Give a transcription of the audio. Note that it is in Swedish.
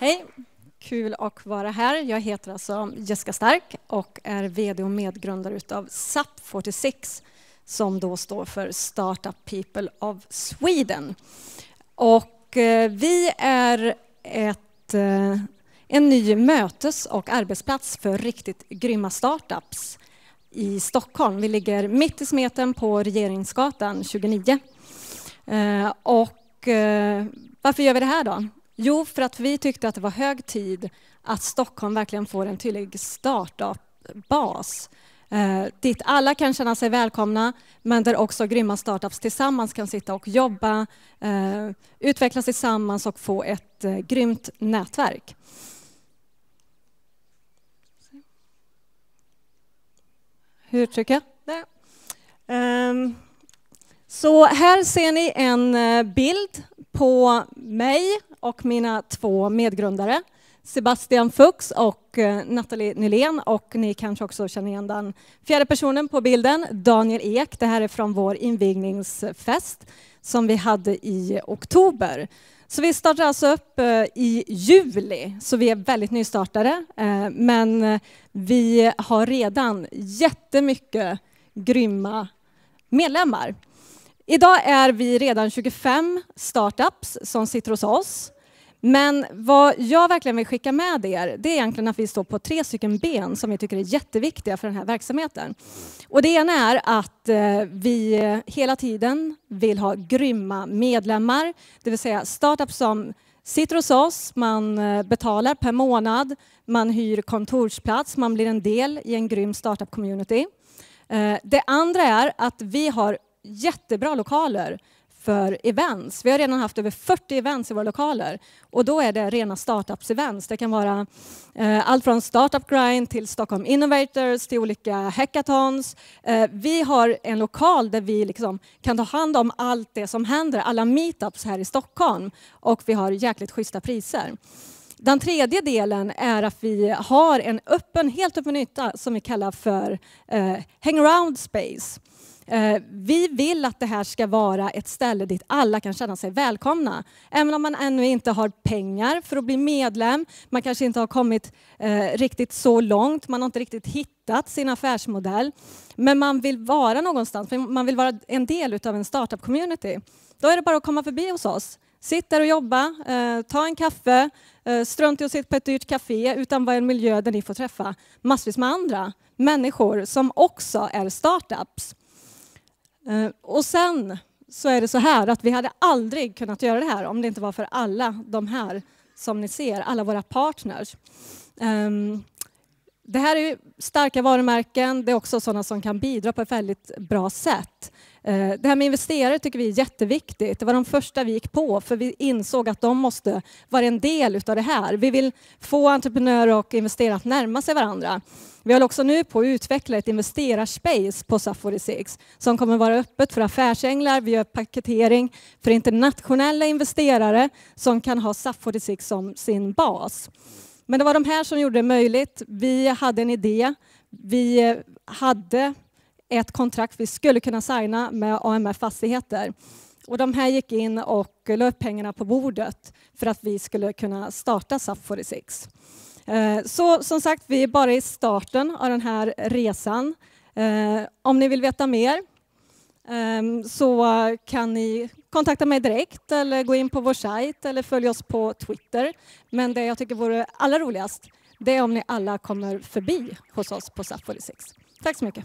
Hej! Kul att vara här. Jag heter alltså Jessica Stark och är VD och medgrundare av SAP46 som då står för Startup People of Sweden. Och eh, vi är ett, eh, en ny mötes och arbetsplats för riktigt grymma startups i Stockholm. Vi ligger mitt i smeten på Regeringsgatan 29. Eh, och varför gör vi det här då? Jo, för att vi tyckte att det var hög tid att Stockholm verkligen får en tydlig startup-bas eh, dit alla kan känna sig välkomna, men där också grymma startups tillsammans kan sitta och jobba, eh, utvecklas tillsammans och få ett eh, grymt nätverk. Hur trycker jag? Um, så här ser ni en eh, bild på mig och mina två medgrundare Sebastian Fuchs och eh, Nathalie Nylén och ni kanske också känner igen den fjärde personen på bilden, Daniel Ek. Det här är från vår invigningsfest som vi hade i oktober. Så vi startar alltså upp eh, i juli, så vi är väldigt nystartade. Eh, men vi har redan jättemycket grymma medlemmar. Idag är vi redan 25 startups som sitter hos oss. Men vad jag verkligen vill skicka med er, det är egentligen att vi står på tre stycken ben som vi tycker är jätteviktiga för den här verksamheten. Och det ena är att eh, vi hela tiden vill ha grymma medlemmar, det vill säga startups som sitter hos oss, man eh, betalar per månad, man hyr kontorsplats, man blir en del i en grym startup-community. Eh, det andra är att vi har jättebra lokaler för events. Vi har redan haft över 40 events i våra lokaler och då är det rena startups-events. Det kan vara eh, allt från Startup Grind till Stockholm Innovators till olika hackathons. Eh, vi har en lokal där vi liksom kan ta hand om allt det som händer, alla meetups här i Stockholm och vi har jäkligt schyssta priser. Den tredje delen är att vi har en öppen, helt öppen yta som vi kallar för eh, hangaround space. Eh, vi vill att det här ska vara ett ställe dit alla kan känna sig välkomna. Även om man ännu inte har pengar för att bli medlem, man kanske inte har kommit eh, riktigt så långt, man har inte riktigt hittat sin affärsmodell, men man vill vara någonstans, man vill vara en del av en startup-community. Då är det bara att komma förbi hos oss. Sitt där och jobba, eh, ta en kaffe, eh, strunt i att sitta på ett dyrt café utan var en miljö där ni får träffa massvis med andra människor som också är startups. Eh, och sen så är det så här att vi hade aldrig kunnat göra det här om det inte var för alla de här som ni ser, alla våra partners. Ehm, det här är starka varumärken. Det är också sådana som kan bidra på ett väldigt bra sätt. Eh, det här med investerare tycker vi är jätteviktigt. Det var de första vi gick på för vi insåg att de måste vara en del av det här. Vi vill få entreprenörer och investerare att närma sig varandra. Vi håller också nu på att utveckla ett investerarspace på SAF 46 som kommer vara öppet för affärsänglar. Vi gör paketering för internationella investerare som kan ha SAF 46 som sin bas. Men det var de här som gjorde det möjligt. Vi hade en idé. Vi eh, hade ett kontrakt vi skulle kunna signa med AMF Fastigheter. Och de här gick in och la upp pengarna på bordet för att vi skulle kunna starta SAF 46. Eh, så som sagt, vi är bara i starten av den här resan. Eh, om ni vill veta mer Ehm, så kan ni kontakta mig direkt eller gå in på vår sajt eller följa oss på Twitter. Men det jag tycker vore allra roligast det är om ni alla kommer förbi hos oss på SAF 46. Tack så mycket.